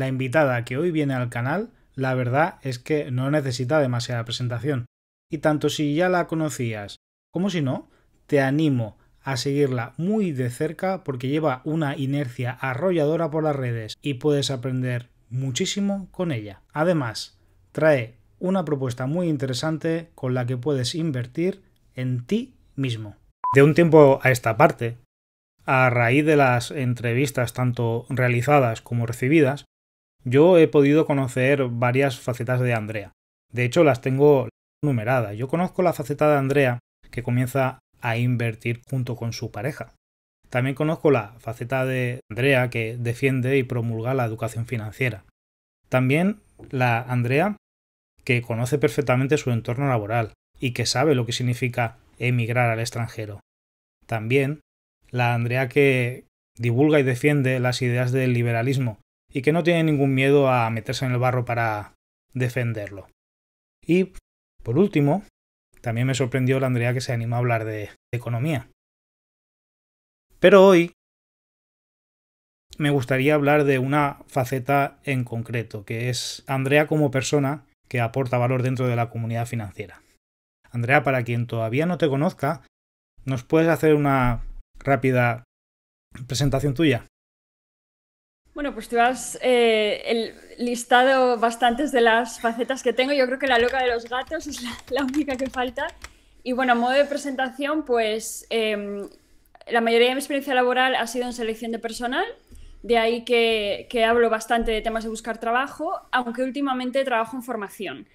La invitada que hoy viene al canal, la verdad es que no necesita demasiada presentación. Y tanto si ya la conocías como si no, te animo a seguirla muy de cerca porque lleva una inercia arrolladora por las redes y puedes aprender muchísimo con ella. Además, trae una propuesta muy interesante con la que puedes invertir en ti mismo. De un tiempo a esta parte, a raíz de las entrevistas tanto realizadas como recibidas, yo he podido conocer varias facetas de Andrea. De hecho, las tengo numeradas. Yo conozco la faceta de Andrea que comienza a invertir junto con su pareja. También conozco la faceta de Andrea que defiende y promulga la educación financiera. También la Andrea que conoce perfectamente su entorno laboral y que sabe lo que significa emigrar al extranjero. También la Andrea que divulga y defiende las ideas del liberalismo y que no tiene ningún miedo a meterse en el barro para defenderlo. Y, por último, también me sorprendió la Andrea que se animó a hablar de economía. Pero hoy me gustaría hablar de una faceta en concreto, que es Andrea como persona que aporta valor dentro de la comunidad financiera. Andrea, para quien todavía no te conozca, ¿nos puedes hacer una rápida presentación tuya? Bueno, pues tú has eh, el listado bastantes de las facetas que tengo. Yo creo que la loca de los gatos es la, única que falta. Y bueno, modo de presentación, pues em, la mayoría de mi experiencia laboral ha sido en selección de personal, de ahí que, hablo bastante de temas de buscar trabajo, aunque últimamente trabajo en formación.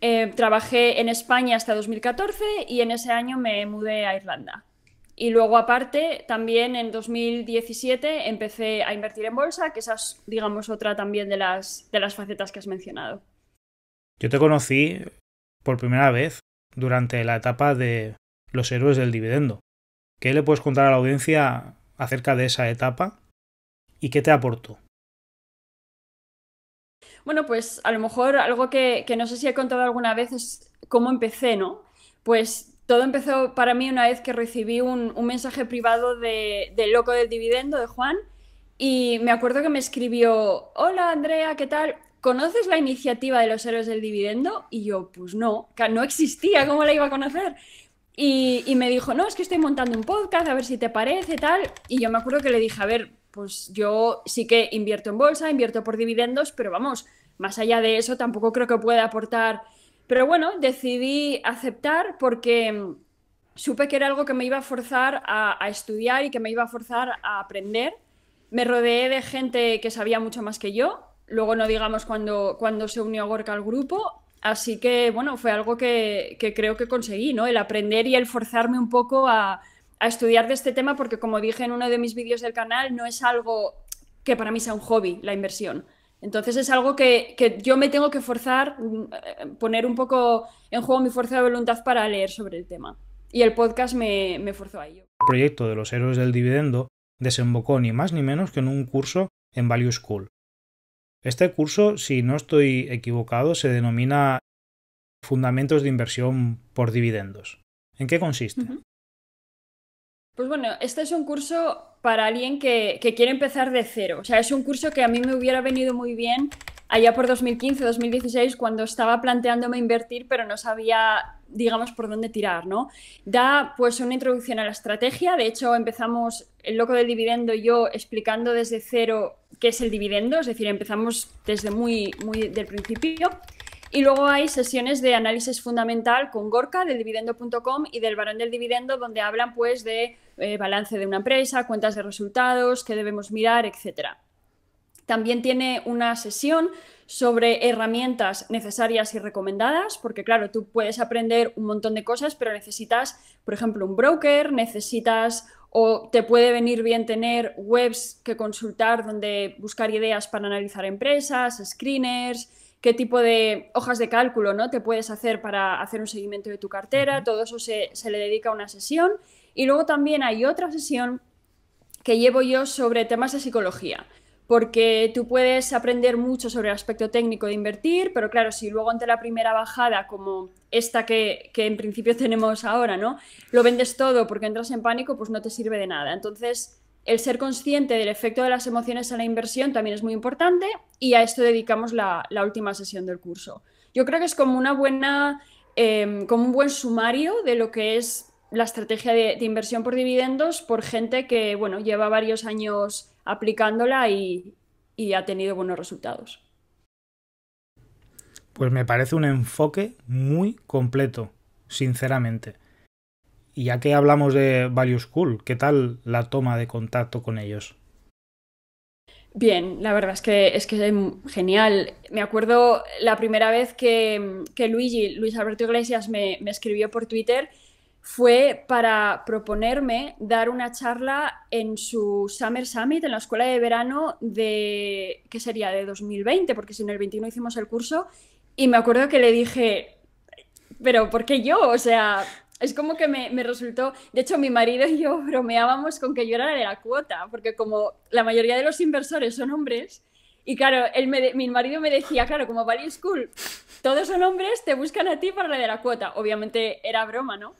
Eh, trabajé en España hasta 2014 y en ese año me mudé a Irlanda. Y luego aparte, también en 2017 empecé a invertir en bolsa, que esa es, digamos, otra también de las, facetas que has mencionado. Yo te conocí por primera vez durante la etapa de los héroes del dividendo. ¿Qué le puedes contar a la audiencia acerca de esa etapa y qué te aportó? Bueno, pues a lo mejor algo que, que no sé si he contado alguna vez es cómo empecé, ¿no? Pues todo empezó para mí una vez que recibí un, mensaje privado del Loco del Dividendo, de Juan, y me acuerdo que me escribió, hola Andrea, ¿qué tal? ¿Conoces la iniciativa de los héroes del dividendo? Y yo, pues no, no existía, ¿cómo la iba a conocer? Y, y me dijo, no, es que estoy montando un podcast, a ver si te parece, tal. Y yo me acuerdo que le dije, a ver, pues yo sí que invierto en bolsa, invierto por dividendos, pero vamos, más allá de eso tampoco creo que pueda aportar pero bueno, decidí aceptar porque mm, supe que era algo que me iba a forzar a, estudiar y que me iba a forzar a aprender. Me rodeé de gente que sabía mucho más que yo. Luego no digamos cuando, se unió Gorka al grupo. Así que bueno, fue algo que, creo que conseguí, ¿no? El aprender y el forzarme un poco a estudiar de este tema porque como dije en uno de mis vídeos del canal, no es algo que para mí sea un hobby, la inversión. Entonces es algo que, yo me tengo que forzar, mm, eh, poner un poco en juego mi fuerza de voluntad para leer sobre el tema. Y el podcast me, forzó a ello. El proyecto de los héroes del dividendo desembocó ni más ni menos que en un curso en Value School. Este curso, si no estoy equivocado, se denomina Fundamentos de Inversión por Dividendos. ¿En qué consiste? Pues bueno, este es un curso para alguien que, quiere empezar de cero. O sea, es un curso que a mí me hubiera venido muy bien allá por 2015, 2016, cuando estaba planteándome invertir, pero no sabía, digamos, por dónde tirar, ¿no? Da pues una introducción a la estrategia. De hecho, empezamos el loco del dividendo y yo explicando desde cero qué es el dividendo, es decir, empezamos desde muy, muy del principio. Y luego hay sesiones de análisis fundamental con Gorka del dividendo.com y del Barón del Dividendo, donde hablan pues de eh, balance de una empresa, cuentas de resultados, qué debemos mirar, etc. También tiene una sesión sobre herramientas necesarias y recomendadas, porque claro, tú puedes aprender un montón de cosas, pero necesitas, por ejemplo, un broker, necesitas o te puede venir bien tener webs que consultar donde buscar ideas para analizar empresas, screeners, qué tipo de hojas de cálculo ¿no? te puedes hacer para hacer un seguimiento de tu cartera, todo eso se, se le dedica a una sesión. Y luego también hay otra sesión que llevo yo sobre temas de psicología porque tú puedes aprender mucho sobre el aspecto técnico de invertir, pero claro, si luego ante la primera bajada, como esta que, que, en principio tenemos ahora, ¿no? Lo vendes todo porque entras en pánico, pues no te sirve de nada. Entonces, el ser consciente del efecto de las emociones en la inversión también es muy importante y a esto dedicamos la, última sesión del curso. Yo creo que es como, una buena, em, como un buen sumario de lo que es la estrategia de, inversión por dividendos por gente que bueno, lleva varios años aplicándola y ha tenido buenos resultados. Pues me parece un enfoque muy completo, sinceramente. Y ya que hablamos de Value School, ¿qué tal la toma de contacto con ellos? Bien, la verdad es que es genial. Me acuerdo la primera vez que, que Luigi, Luis Alberto Iglesias, me, escribió por Twitter fue para proponerme dar una charla en su Summer Summit, en la escuela de verano de, ¿qué sería? De 2020, porque si en el 21 hicimos el curso, y me acuerdo que le dije, pero ¿por qué yo? O sea, es como que me, resultó, de hecho mi marido y yo bromeábamos con que yo era la de la cuota, porque como la mayoría de los inversores son hombres, y claro, él mi marido me decía, claro, como Value School, todos son hombres, te buscan a ti para la de la cuota. Obviamente era broma, ¿no?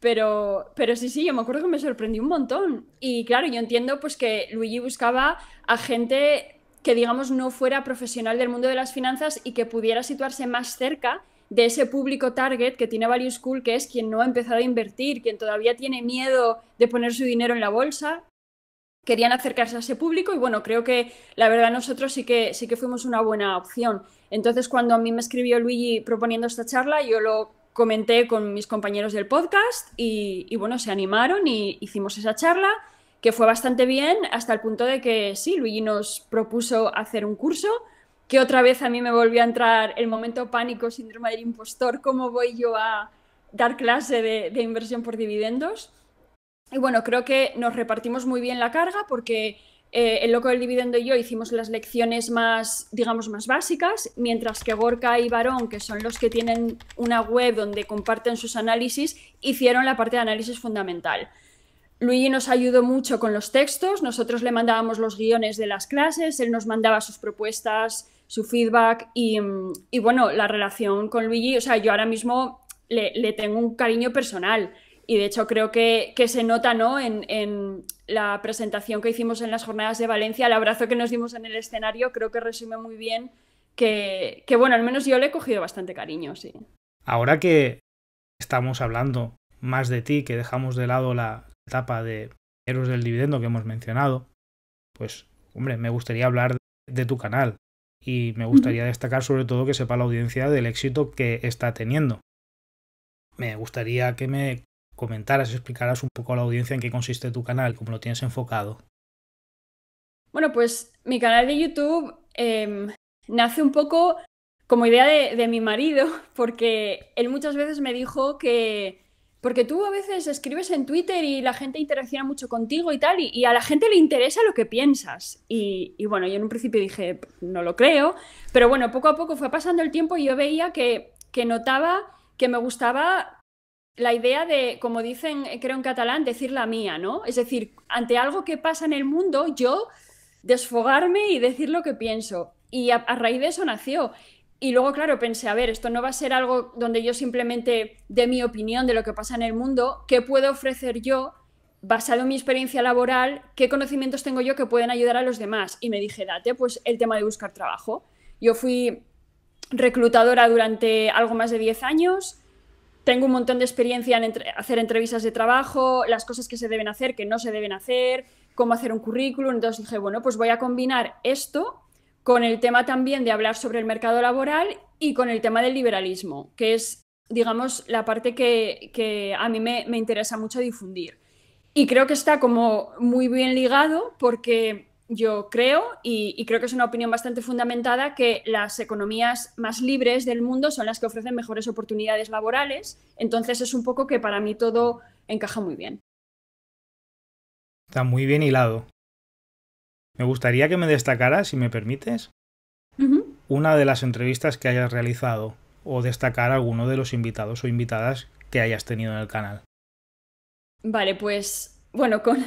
Pero, pero sí, sí, yo me acuerdo que me sorprendí un montón. Y claro, yo entiendo pues que Luigi buscaba a gente que digamos no fuera profesional del mundo de las finanzas y que pudiera situarse más cerca de ese público target que tiene Value School, que es quien no ha empezado a invertir, quien todavía tiene miedo de poner su dinero en la bolsa. Querían acercarse a ese público y bueno, creo que la verdad nosotros sí que, sí que fuimos una buena opción. Entonces cuando a mí me escribió Luigi proponiendo esta charla, yo lo comenté con mis compañeros del podcast y, y bueno, se animaron y hicimos esa charla que fue bastante bien hasta el punto de que sí, Luigi nos propuso hacer un curso que otra vez a mí me volvió a entrar el momento pánico, síndrome del impostor, cómo voy yo a dar clase de, inversión por dividendos. Y bueno, creo que nos repartimos muy bien la carga porque eh, el loco del dividendo y yo hicimos las lecciones más, digamos, más básicas, mientras que Gorka y Barón, que son los que tienen una web donde comparten sus análisis, hicieron la parte de análisis fundamental. Luigi nos ayudó mucho con los textos, nosotros le mandábamos los guiones de las clases, él nos mandaba sus propuestas su feedback mm, y, bueno, la relación con Luigi, o sea, yo ahora mismo le, tengo un cariño personal y de hecho creo que, se nota ¿no? En, la presentación que hicimos en las jornadas de Valencia, el abrazo que nos dimos en el escenario, creo que resume muy bien que, que bueno, al menos yo le he cogido bastante cariño, sí. Ahora que estamos hablando más de ti, que dejamos de lado la etapa de Héroes del Dividendo que hemos mencionado, pues, hombre, me gustaría hablar de tu canal, y me gustaría destacar sobre todo que sepa la audiencia del éxito que está teniendo. Me gustaría que me comentaras, explicaras un poco a la audiencia en qué consiste tu canal, cómo lo tienes enfocado. Bueno, pues mi canal de YouTube em, nace un poco como idea de mi marido, porque él muchas veces me dijo que, porque tú a veces escribes en Twitter y la gente interacciona mucho contigo y tal, y, a la gente le interesa lo que piensas. Y, bueno, yo en un principio dije, no lo creo, pero bueno, poco a poco fue pasando el tiempo y yo veía que, notaba que me gustaba la idea de, como dicen, eh, creo en catalán, decir la mía, ¿no? Es decir, ante algo que pasa en el mundo, yo desfogarme y decir lo que pienso. Y a raíz de eso nació. Y luego, claro, pensé, a ver, esto no va a ser algo donde yo simplemente dé mi opinión de lo que pasa en el mundo, ¿qué puedo ofrecer yo basado en mi experiencia laboral? ¿Qué conocimientos tengo yo que pueden ayudar a los demás? Y me dije, date, pues el tema de buscar trabajo. Yo fui reclutadora durante algo más de 10 años, tengo un montón de experiencia en hacer entrevistas de trabajo, las cosas que se deben hacer, que no se deben hacer, cómo hacer un currículum, entonces dije, bueno, pues voy a combinar esto con el tema también de hablar sobre el mercado laboral y con el tema del liberalismo, que es, digamos, la parte que, a mí me, interesa mucho difundir. Y creo que está como muy bien ligado porque yo creo, y, creo que es una opinión bastante fundamentada, que las economías más libres del mundo son las que ofrecen mejores oportunidades laborales. Entonces es un poco que para mí todo encaja muy bien. Está muy bien hilado. Me gustaría que me destacaras, si me permites, una de las entrevistas que hayas realizado o destacar alguno de los invitados o invitadas que hayas tenido en el canal. Vale, pues bueno, con,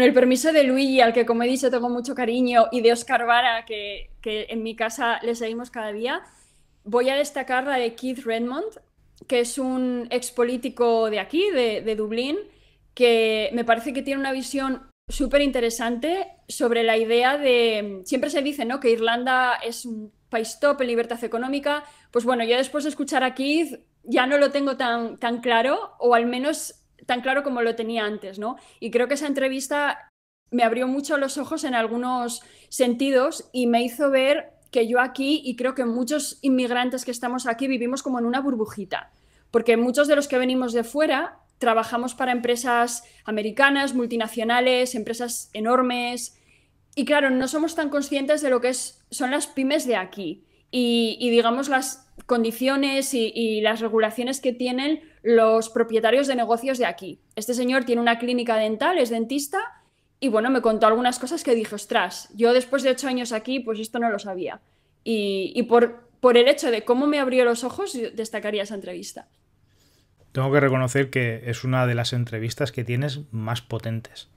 el permiso de Luigi, al que como he dicho tengo mucho cariño, y de Oscar Vara, que, en mi casa le seguimos cada día, voy a destacar la de Keith Redmond, que es un ex político de aquí, de Dublín, que me parece que tiene una visión súper interesante sobre la idea de, siempre se dice, ¿no? Que Irlanda es un país top en libertad económica. Pues bueno, yo después de escuchar aquí ya no lo tengo tan, tan claro, o al menos tan claro como lo tenía antes, ¿no? Y creo que esa entrevista me abrió mucho los ojos en algunos sentidos y me hizo ver que yo aquí, y creo que muchos inmigrantes que estamos aquí, vivimos como en una burbujita, porque muchos de los que venimos de fuera trabajamos para empresas americanas, multinacionales, empresas enormes. Y claro, no somos tan conscientes de lo que son las pymes de aquí y, digamos las condiciones y, las regulaciones que tienen los propietarios de negocios de aquí. Este señor tiene una clínica dental, es dentista y bueno, me contó algunas cosas que dije, ostras, yo después de ocho años aquí, pues esto no lo sabía. Y, por el hecho de cómo me abrió los ojos, destacaría esa entrevista tengo que reconocer que es una de las entrevistas que tienes más potentes.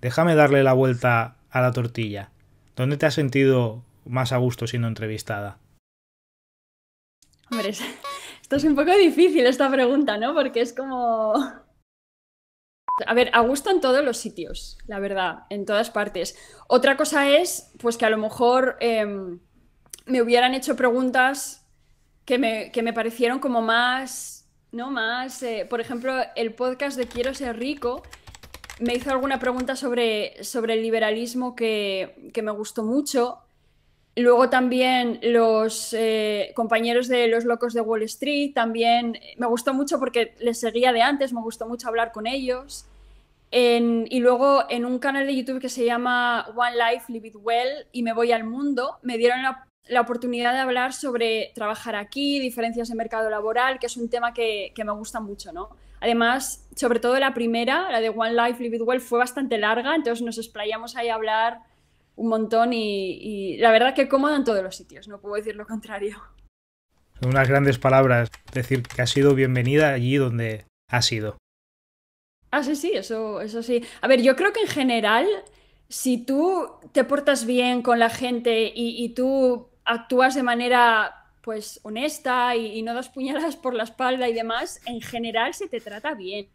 Déjame darle la vuelta a la tortilla. ¿Dónde te has sentido más a gusto siendo entrevistada? Hombre, esto es un poco difícil esta pregunta, ¿no? Porque es como... A ver, a gusto en todos los sitios, la verdad, en todas partes. Otra cosa es, pues que a lo mejor em, me hubieran hecho preguntas que me parecieron como más no más, eh, por ejemplo, el podcast de Quiero ser rico me hizo alguna pregunta sobre, sobre el liberalismo que, me gustó mucho. Luego también los eh, compañeros de Los Locos de Wall Street, también eh, me gustó mucho porque les seguía de antes, me gustó mucho hablar con ellos. y luego en un canal de YouTube que se llama One Life, Live It Well y Me Voy al Mundo, me dieron la la oportunidad de hablar sobre trabajar aquí, diferencias en mercado laboral, que es un tema que, me gusta mucho, ¿no? Además, sobre todo la primera, la de One Life Live It Well, fue bastante larga, entonces nos explayamos ahí a hablar un montón y, la verdad que cómoda en todos los sitios, no puedo decir lo contrario. unas grandes palabras, decir que ha sido bienvenida allí donde ha sido. Ah, sí, sí, eso, eso sí. A ver, yo creo que en general, si tú te portas bien con la gente y tú actúas de manera pues honesta y, no das puñaladas por la espalda y demás, en general se te trata bien.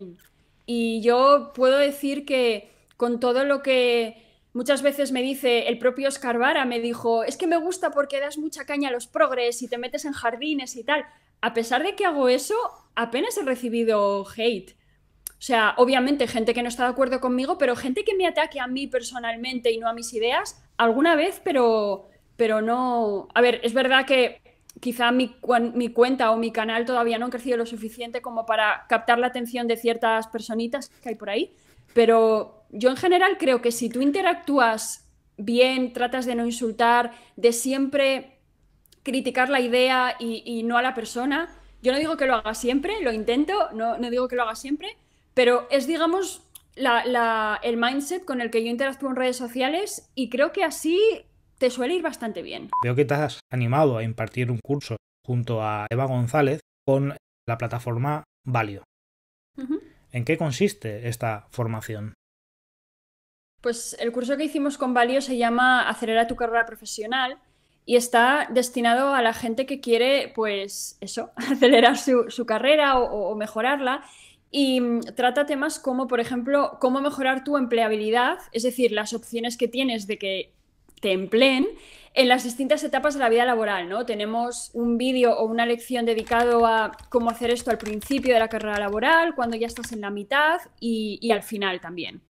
Y yo puedo decir que con todo lo que muchas veces me dice el propio Oscar me dijo, es que me gusta porque das mucha caña a los progres y te metes en jardines y tal. A pesar de que hago eso, apenas he recibido hate. O sea, obviamente gente que no está de acuerdo conmigo, pero gente que me ataque a mí personalmente y no a mis ideas, alguna vez, pero pero no... A ver, es verdad que quizá mi, mi, cuenta o mi canal todavía no han crecido lo suficiente como para captar la atención de ciertas personitas que hay por ahí, pero yo en general creo que si tú interactúas bien, tratas de no insultar, de siempre criticar la idea y, no a la persona, yo no digo que lo haga siempre, lo intento, no, no digo que lo haga siempre, pero es, digamos, el mindset con el que yo interactúo en redes sociales y creo que así te suele ir bastante bien. Veo que te has animado a impartir un curso junto a Eva González con la plataforma Valio. ¿En qué consiste esta formación? Pues el curso que hicimos con Valio se llama Acelera tu carrera profesional y está destinado a la gente que quiere, pues eso, acelerar su, carrera o mejorarla y mm, trata temas como, por ejemplo, cómo mejorar tu empleabilidad, es decir, las opciones que tienes de que plen en las distintas etapas de la vida laboral, ¿no? Tenemos un vídeo o una lección dedicado a cómo hacer esto al principio de la carrera laboral, cuando ya estás en la mitad y, al final también.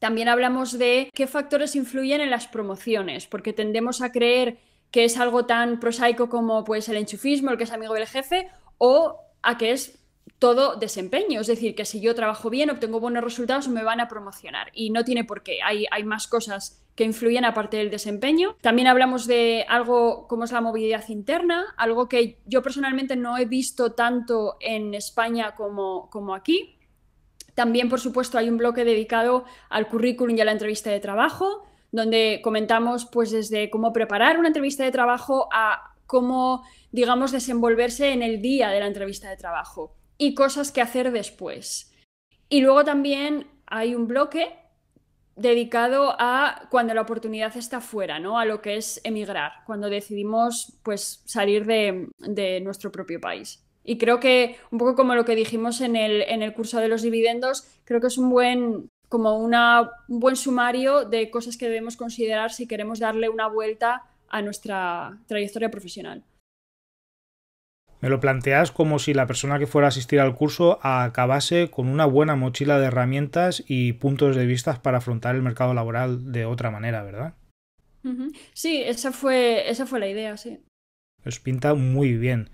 También hablamos de qué factores influyen en las promociones, porque tendemos a creer que es algo tan prosaico como pues el enchufismo, el que es amigo del jefe, o a que es todo desempeño. Es decir, que si yo trabajo bien, obtengo buenos resultados, me van a promocionar. Y no tiene por qué. Hay, más cosas que influyen aparte del desempeño. También hablamos de algo como es la movilidad interna, algo que yo personalmente no he visto tanto en España como, como aquí. También, por supuesto, hay un bloque dedicado al currículum y a la entrevista de trabajo, donde comentamos pues desde cómo preparar una entrevista de trabajo a cómo, digamos, desenvolverse en el día de la entrevista de trabajo y cosas que hacer después. Y luego también hay un bloque dedicado a cuando la oportunidad está fuera, ¿no? A lo que es emigrar, cuando decidimos pues salir de, de nuestro propio país. Y creo que un poco como lo que dijimos en el, en el curso de los dividendos, creo que es un buen, como una, un buen sumario de cosas que debemos considerar si queremos darle una vuelta a nuestra trayectoria profesional. Me lo planteas como si la persona que fuera a asistir al curso acabase con una buena mochila de herramientas y puntos de vista para afrontar el mercado laboral de otra manera, ¿verdad? Sí, esa fue, esa fue la idea, sí. Os pinta muy bien.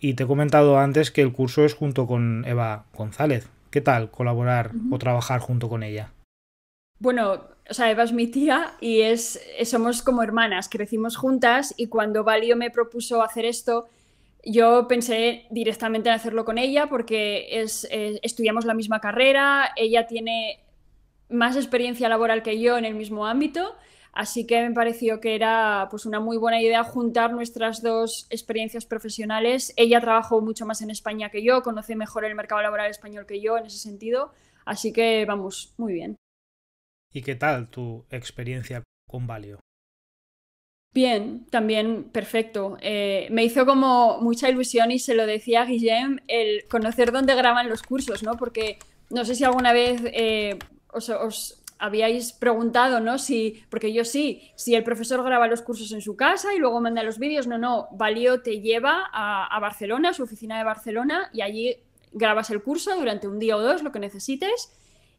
Y te he comentado antes que el curso es junto con Eva González. ¿Qué tal colaborar o trabajar junto con ella? Bueno, o sea, Eva es mi tía y es, somos como hermanas, crecimos juntas y cuando Valio me propuso hacer esto, yo pensé directamente en hacerlo con ella porque es, eh, estudiamos la misma carrera, ella tiene más experiencia laboral que yo en el mismo ámbito, así que me pareció que era pues, una muy buena idea juntar nuestras dos experiencias profesionales. Ella trabajó mucho más en España que yo, conoce mejor el mercado laboral español que yo en ese sentido, así que vamos, muy bien. ¿Y qué tal tu experiencia con Valio? Bien, también perfecto. Eh, me hizo como mucha ilusión y se lo decía a Guillem el conocer dónde graban los cursos, ¿no? Porque no sé si alguna vez eh, os, habíais preguntado, ¿no? Si, porque yo sí, si el profesor graba los cursos en su casa y luego manda los vídeos, no, no, Valio te lleva a, a, Barcelona, a su oficina de Barcelona, y allí grabas el curso durante un día o dos, lo que necesites,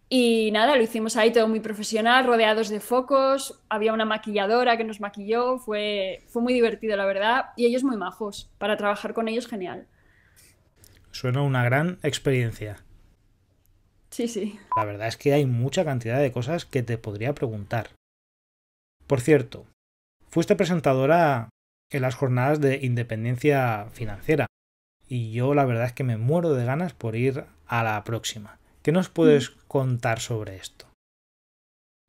y nada, lo hicimos ahí todo muy profesional, rodeados de focos, había una maquilladora que nos maquilló, fue, muy divertido la verdad, y ellos muy majos, para trabajar con ellos genial. Suena una gran experiencia. Sí, sí. La verdad es que hay mucha cantidad de cosas que te podría preguntar. Por cierto, fuiste presentadora en las jornadas de independencia financiera, y yo la verdad es que me muero de ganas por ir a la próxima. ¿Qué nos puedes contar sobre esto?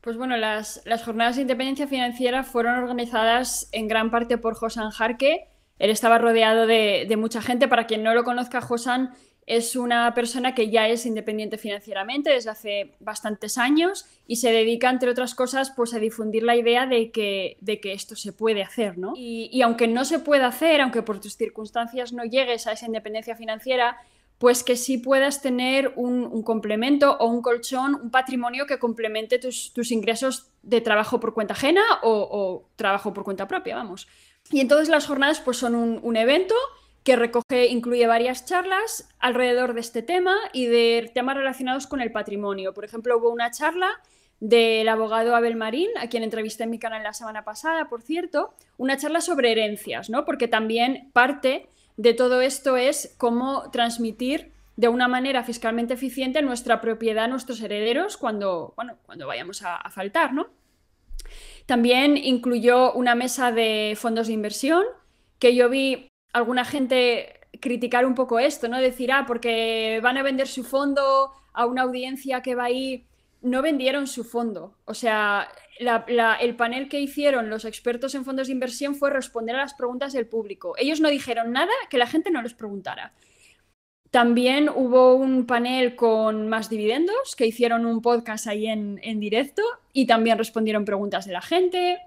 Pues bueno, las, jornadas de independencia financiera fueron organizadas en gran parte por Josan Jarque. Él estaba rodeado de, mucha gente. Para quien no lo conozca, Josan es una persona que ya es independiente financieramente desde hace bastantes años y se dedica, entre otras cosas, pues a difundir la idea de que, de que esto se puede hacer, ¿no? y aunque no se pueda hacer, aunque por tus circunstancias no llegues a esa independencia financiera, pues que sí puedas tener un, complemento o un colchón, un patrimonio que complemente tus, ingresos de trabajo por cuenta ajena o, trabajo por cuenta propia, vamos. Y entonces las jornadas pues son un, evento que recoge, incluye varias charlas alrededor de este tema y de temas relacionados con el patrimonio. Por ejemplo, hubo una charla del abogado Abel Marín, a quien entrevisté en mi canal la semana pasada, por cierto, una charla sobre herencias, ¿no? Porque también parte de todo esto es cómo transmitir de una manera fiscalmente eficiente nuestra propiedad a nuestros herederos cuando, cuando vayamos a, faltar, ¿no? También incluyó una mesa de fondos de inversión, que yo vi alguna gente criticar un poco esto, ¿no? Decir, ah, porque van a vender su fondo a una audiencia que va ahí. No vendieron su fondo. O sea, el panel que hicieron los expertos en fondos de inversión fue responder a las preguntas del público. Ellos no dijeron nada que la gente no les preguntara. También hubo un panel con más dividendos que hicieron un podcast ahí en, directo y también respondieron preguntas de la gente.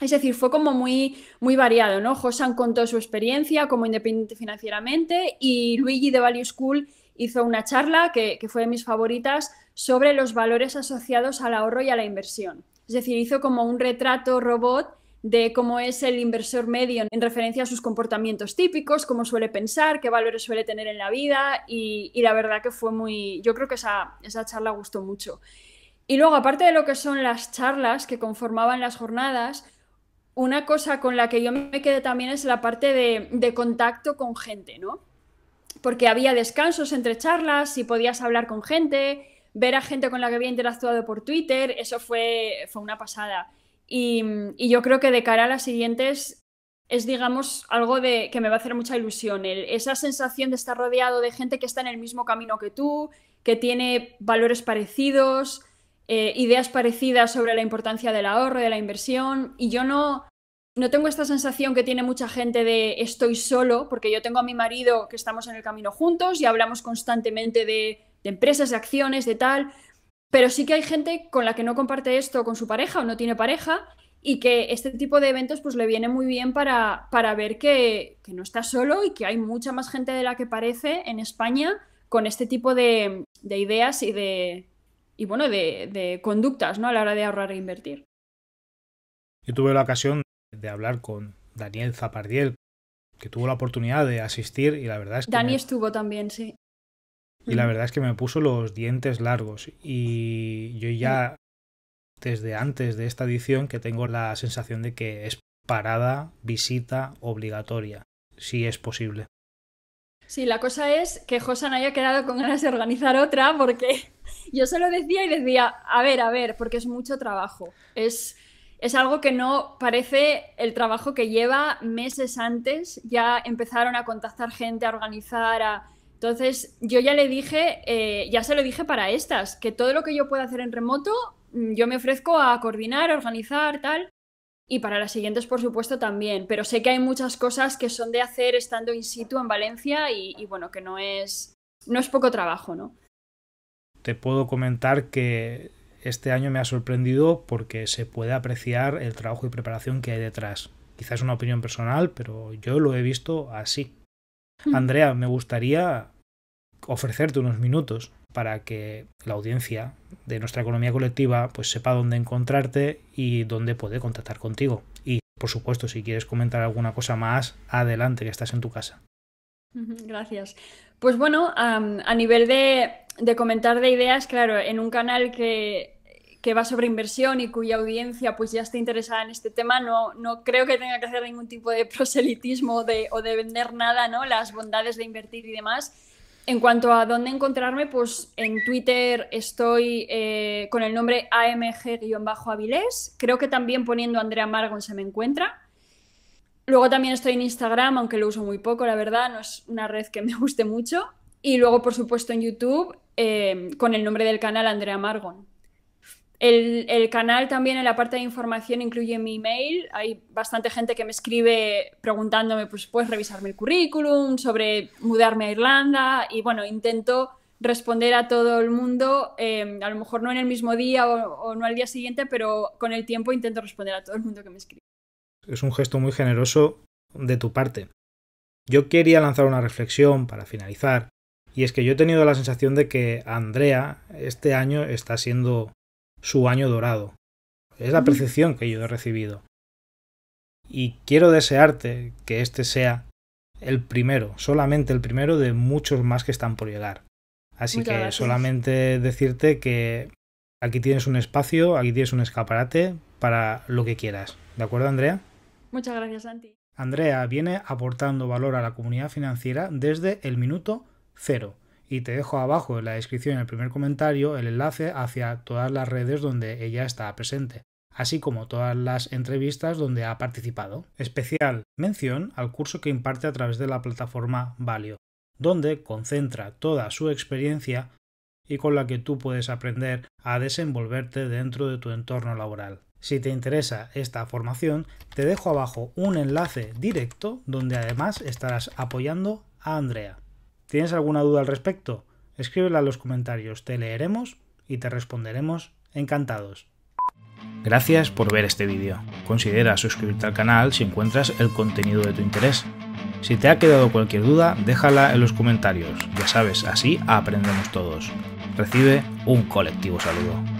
Es decir, fue como muy, variado, ¿no? Josan contó su experiencia como independiente financieramente y Luigi de Value School hizo una charla que fue de mis favoritas sobre los valores asociados al ahorro y a la inversión. Es decir, hizo como un retrato robot de cómo es el inversor medio en referencia a sus comportamientos típicos, cómo suele pensar, qué valores suele tener en la vida y, la verdad que fue muy, yo creo que esa, charla gustó mucho. Y luego, aparte de lo que son las charlas que conformaban las jornadas, una cosa con la que yo me quedé también es la parte de, de contacto con gente, ¿no? Porque había descansos entre charlas y podías hablar con gente, ver a gente con la que había interactuado por Twitter, eso fue, fue una pasada. Y, yo creo que de cara a las siguientes es, digamos, algo de, que me va a hacer mucha ilusión. esa sensación de estar rodeado de gente que está en el mismo camino que tú, que tiene valores parecidos, eh, ideas parecidas sobre la importancia del ahorro, de la inversión. Y yo no, no tengo esta sensación que tiene mucha gente de estoy solo, porque yo tengo a mi marido que estamos en el camino juntos y hablamos constantemente de de empresas, de acciones, de tal. Pero sí que hay gente con la que no comparte esto con su pareja o no tiene pareja y que este tipo de eventos pues le viene muy bien para, para ver que, no está solo y que hay mucha más gente de la que parece en España con este tipo de, ideas y de y bueno de, de, conductas ¿no? a la hora de ahorrar e invertir. Yo tuve la ocasión de hablar con Daniel Zapardiel, que tuvo la oportunidad de asistir y la verdad es que... Dani estuvo también, sí. Y la verdad es que me puso los dientes largos. Y yo ya, desde antes de esta edición, que tengo la sensación de que es parada, visita obligatoria, si es posible. Sí, la cosa es que no haya quedado con ganas de organizar otra porque yo se lo decía y decía, a ver, a ver, porque es mucho trabajo. Es, es algo que no parece el trabajo que lleva meses antes. Ya empezaron a contactar gente, a organizar, a entonces, yo ya le dije, eh, ya se lo dije para estas, que todo lo que yo pueda hacer en remoto, mm, yo me ofrezco a coordinar, organizar, tal. Y para las siguientes, por supuesto, también. Pero sé que hay muchas cosas que son de hacer estando in situ en Valencia y, bueno, que no es, no es poco trabajo, ¿no? Te puedo comentar que este año me ha sorprendido porque se puede apreciar el trabajo y preparación que hay detrás. Quizás es una opinión personal, pero yo lo he visto así. Hmm. Andrea, me gustaría ofrecerte unos minutos para que la audiencia de nuestra economía colectiva pues sepa dónde encontrarte y dónde puede contactar contigo. Y por supuesto, si quieres comentar alguna cosa más, adelante, que estás en tu casa. Gracias. Pues bueno, a nivel de comentar de ideas, claro, en un canal que que va sobre inversión y cuya audiencia pues ya está interesada en este tema, no, no creo que tenga que hacer ningún tipo de proselitismo de, o de vender nada, ¿no? Las bondades de invertir y demás. En cuanto a dónde encontrarme, pues en Twitter estoy eh, con el nombre AMG-Avilés. Creo que también poniendo Andrea Margon se me encuentra. Luego también estoy en Instagram, aunque lo uso muy poco, la verdad, no es una red que me guste mucho. Y luego, por supuesto, en YouTube eh, con el nombre del canal Andrea Margon. El, canal también en la parte de información incluye mi email. Hay bastante gente que me escribe preguntándome, pues, ¿puedes revisarme el currículum? Sobre mudarme a Irlanda. Y bueno, intento responder a todo el mundo, eh, a lo mejor no en el mismo día o, o, no al día siguiente, pero con el tiempo intento responder a todo el mundo que me escribe. Es un gesto muy generoso de tu parte. Yo quería lanzar una reflexión para finalizar, y es que yo he tenido la sensación de que Andrea este año está siendo su año dorado. Es la mm. percepción que yo he recibido. Y quiero desearte que este sea el primero, solamente el primero de muchos más que están por llegar. Así que solamente decirte que aquí tienes un espacio, aquí tienes un escaparate para lo que quieras. ¿De acuerdo, Andrea? Muchas gracias, Santi. Andrea viene aportando valor a la comunidad financiera desde el minuto cero y te dejo abajo en la descripción, en el primer comentario, el enlace hacia todas las redes donde ella está presente, así como todas las entrevistas donde ha participado. Especial mención al curso que imparte a través de la plataforma Valio, donde concentra toda su experiencia y con la que tú puedes aprender a desenvolverte dentro de tu entorno laboral. Si te interesa esta formación, te dejo abajo un enlace directo donde además estarás apoyando a Andrea. ¿Tienes alguna duda al respecto? Escríbela en los comentarios, te leeremos y te responderemos encantados. Gracias por ver este vídeo. Considera suscribirte al canal si encuentras el contenido de tu interés. Si te ha quedado cualquier duda, déjala en los comentarios. Ya sabes, así aprendemos todos. Recibe un colectivo saludo.